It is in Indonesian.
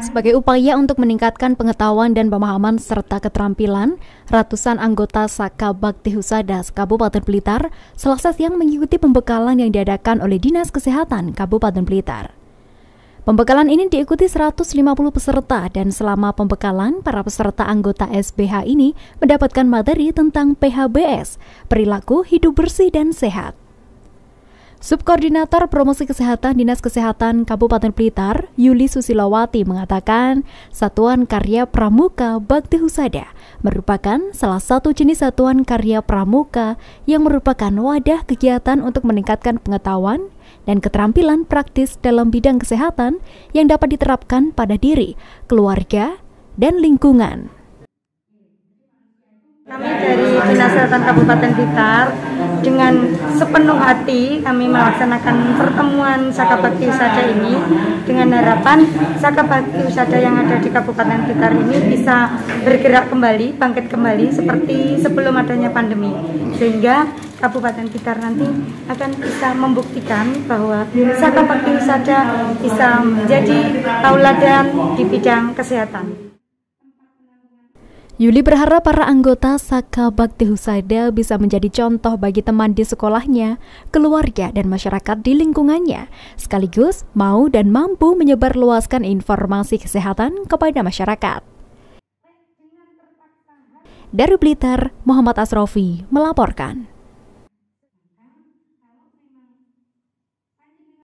Sebagai upaya untuk meningkatkan pengetahuan dan pemahaman serta keterampilan, ratusan anggota Saka Bakti Husada Kabupaten Blitar selasa siang mengikuti pembekalan yang diadakan oleh Dinas Kesehatan Kabupaten Blitar. Pembekalan ini diikuti 150 peserta dan selama pembekalan, para peserta anggota SBH ini mendapatkan materi tentang PHBS, perilaku hidup bersih dan sehat. Subkoordinator Promosi Kesehatan Dinas Kesehatan Kabupaten Blitar, Yuli Susilawati mengatakan, Satuan Karya Pramuka Bakti Husada merupakan salah satu jenis satuan karya pramuka yang merupakan wadah kegiatan untuk meningkatkan pengetahuan dan keterampilan praktis dalam bidang kesehatan yang dapat diterapkan pada diri, keluarga, dan lingkungan. Kami dari Dinas Kesehatan Kabupaten Blitar dengan sepenuh hati kami melaksanakan pertemuan Saka Bakti Usada ini dengan harapan Saka Bakti Usada yang ada di Kabupaten Blitar ini bisa bergerak kembali, bangkit kembali seperti sebelum adanya pandemi. Sehingga Kabupaten Blitar nanti akan bisa membuktikan bahwa Saka Bakti Usada bisa menjadi tauladan di bidang kesehatan. Yuli berharap para anggota Saka Bakti Husada bisa menjadi contoh bagi teman di sekolahnya, keluarga, dan masyarakat di lingkungannya, sekaligus mau dan mampu menyebarluaskan informasi kesehatan kepada masyarakat. Dari Blitar, Muhammad Asrofi melaporkan.